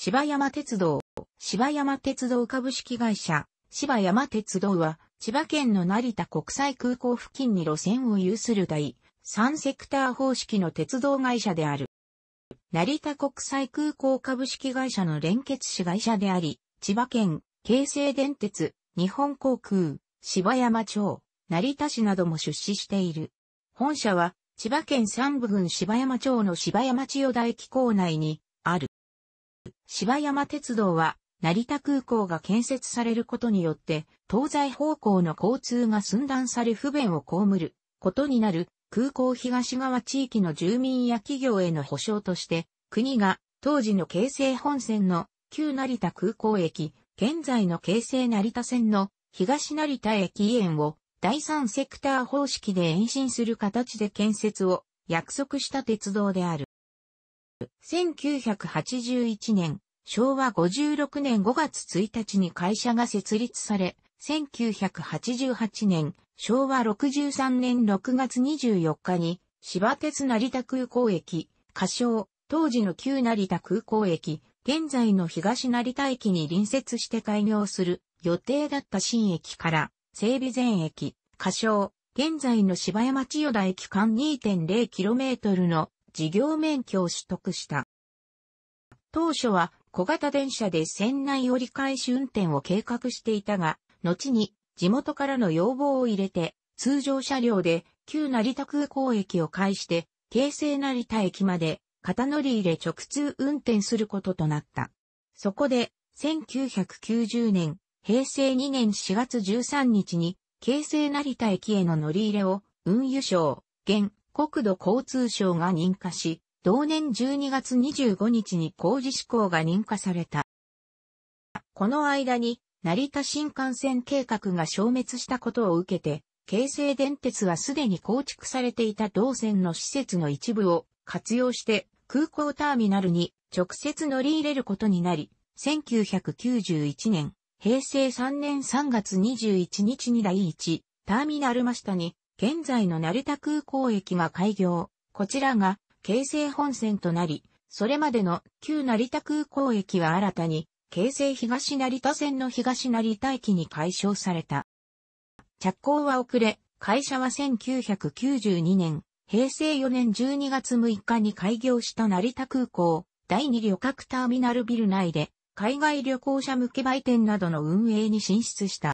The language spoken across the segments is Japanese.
芝山鉄道、芝山鉄道株式会社、芝山鉄道は、千葉県の成田国際空港付近に路線を有する第3セクター方式の鉄道会社である。成田国際空港株式会社の連結子会社であり、千葉県、京成電鉄、日本航空、芝山町、成田市なども出資している。本社は、千葉県三部郡芝山町の芝山千代田駅構内に芝山鉄道は、成田空港が建設されることによって、東西方向の交通が寸断され不便を被ることになる空港東側地域の住民や企業への保障として、国が当時の京成本線の旧成田空港駅、現在の京成成田線の東成田駅園を第三セクター方式で延伸する形で建設を約束した鉄道である。1981年、昭和56年5月1日に会社が設立され、1988年、昭和63年6月24日に、芝鉄成田空港駅、仮称、当時の旧成田空港駅、現在の東成田駅に隣接して開業する予定だった新駅から、整備前駅、仮称、現在の芝山千代田駅間 2.0km の事業免許を取得した。当初は小型電車で船内折り返し運転を計画していたが、後に地元からの要望を入れて、通常車両で旧成田空港駅を介して、京成成田駅まで型乗り入れ直通運転することとなった。そこで、1990年、平成2年4月13日に、京成成田駅への乗り入れを、運輸省、現、国土交通省が認可し、同年12月25日に工事施行が認可された。この間に、成田新幹線計画が消滅したことを受けて、京成電鉄はすでに構築されていた動線の施設の一部を活用して空港ターミナルに直接乗り入れることになり、1991年、平成3年3月21日に第1ターミナル真下に現在の成田空港駅が開業。こちらが京成本線となり、それまでの旧成田空港駅は新たに京成東成田線の東成田駅に改称された。着工は遅れ、会社は1992年、平成4年12月6日に開業した成田空港、第2旅客ターミナルビル内で、海外旅行者向け売店などの運営に進出した。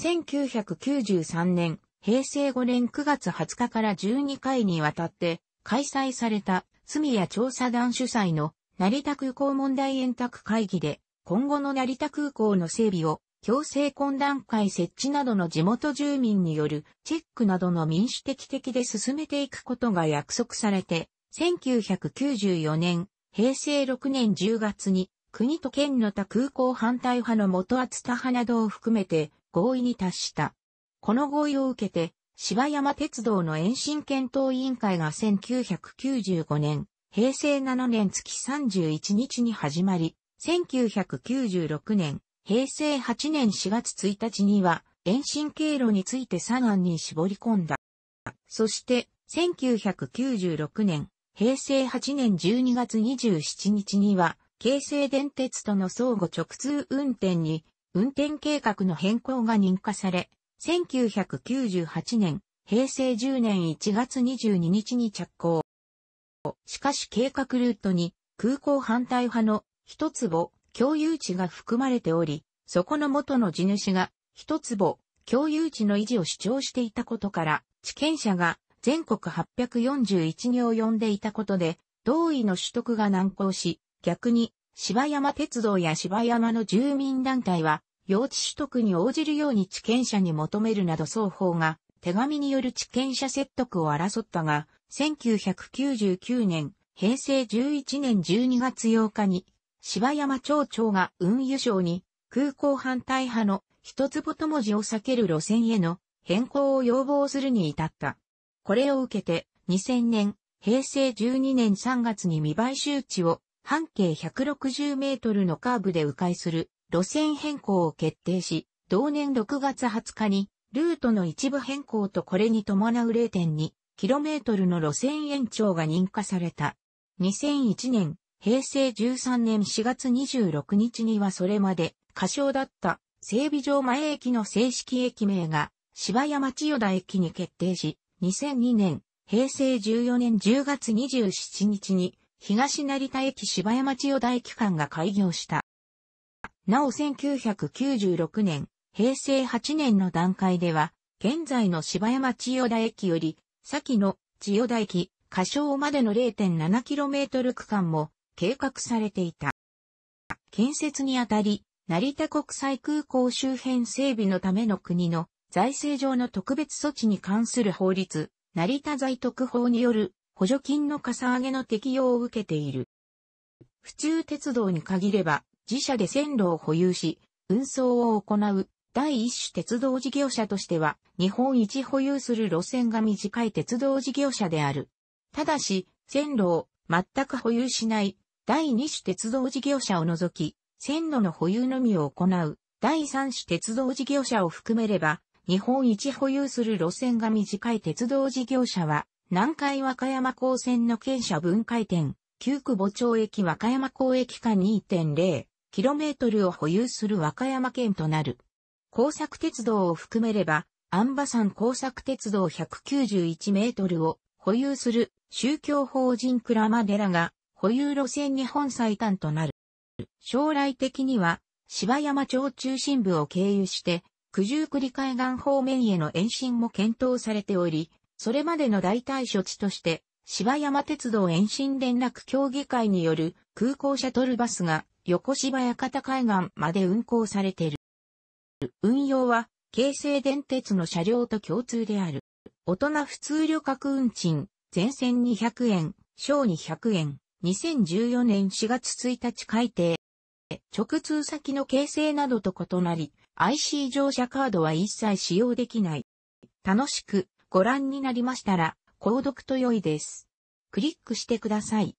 1993年、平成5年9月20日から12回にわたって開催された罪谷調査団主催の成田空港問題円卓会議で今後の成田空港の整備を強制懇談会設置などの地元住民によるチェックなどの民主的的で進めていくことが約束されて、1994年、平成6年10月に国と県の他空港反対派の元厚田派などを含めて合意に達した。この合意を受けて、芝山鉄道の延伸検討委員会が1995年、平成7年月31日に始まり、1996年、平成8年4月1日には、延伸経路について3案に絞り込んだ。そして、1996年、平成8年12月27日には、京成電鉄との相互直通運転に、運転計画の変更が認可され、1998年、平成10年1月22日に着工。しかし計画ルートに空港反対派の一坪共有地が含まれており、そこの元の地主が一坪共有地の維持を主張していたことから、地権者が全国841に及んでいたことで、同意の取得が難航し、逆に芝山鉄道や芝山の住民団体は用地取得に応じるように地権者に求めるなど双方が手紙による地権者説得を争ったが、1999年、平成11年12月8日に、芝山町長が運輸省に空港反対派の一ぼと文字を避ける路線への変更を要望するに至った。これを受けて2000年、平成12年3月に未買収地を半径160メートルのカーブで迂回する路線変更を決定し、同年6月20日に、ルートの一部変更とこれに伴う 0.2km の路線延長が認可された。2001年、平成13年4月26日にはそれまで、過小だった整備場前駅の正式駅名が芝山千代田駅に決定し、2002年、平成14年10月27日に東成田駅芝山千代田駅間が開業した。なお1996年、平成8年の段階では、現在の芝山千代田駅より、先の千代田駅、仮称までの 0.7km 区間も計画されていた。建設にあたり、成田国際空港周辺整備のための国の財政上の特別措置に関する法律、成田財特法による補助金のかさ上げの適用を受けている。府中鉄道に限れば、自社で線路を保有し、運送を行う第一種鉄道事業者としては、日本一保有する路線が短い鉄道事業者である。ただし、線路を全く保有しない第二種鉄道事業者を除き、線路の保有のみを行う第三種鉄道事業者を含めれば、日本一保有する路線が短い鉄道事業者は、南海和歌山港線の県舎分解点、旧久保町駅和歌山港駅間2.0、km を保有する和歌山県となる。工作鉄道を含めれば、安波山工作鉄道191メートルを保有する宗教法人倉間寺が保有路線日本最短となる。将来的には芝山町中心部を経由して九十九里海岸方面への延伸も検討されており、それまでの代替処置として芝山鉄道延伸連絡協議会による空港シャトルバスが横芝館海岸まで運行されている。運用は、京成電鉄の車両と共通である。大人普通旅客運賃、全線200円、小200円、2014年4月1日改定。直通先の京成などと異なり、IC 乗車カードは一切使用できない。楽しくご覧になりましたら、購読と良いです。クリックしてください。